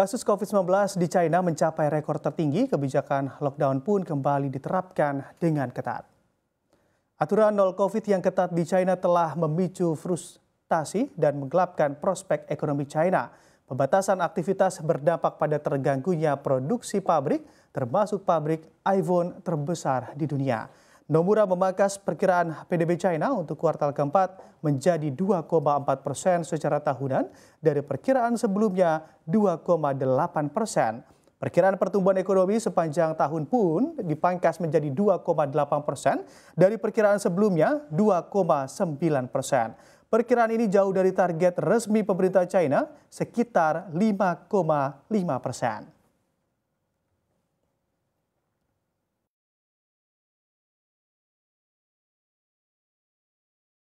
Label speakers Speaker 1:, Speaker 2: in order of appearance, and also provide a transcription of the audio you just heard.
Speaker 1: Kasus COVID-19 di China mencapai rekor tertinggi, kebijakan lockdown pun kembali diterapkan dengan ketat. Aturan nol COVID yang ketat di China telah memicu frustasi dan menggelapkan prospek ekonomi China. Pembatasan aktivitas berdampak pada terganggunya produksi pabrik, termasuk pabrik iPhone terbesar di dunia. Nomura memangkas perkiraan PDB China untuk kuartal keempat menjadi 2,4 persen secara tahunan dari perkiraan sebelumnya 2,8 persen. Perkiraan pertumbuhan ekonomi sepanjang tahun pun dipangkas menjadi 2,8 persen dari perkiraan sebelumnya 2,9 persen. Perkiraan ini jauh dari target resmi pemerintah China sekitar 5,5 persen.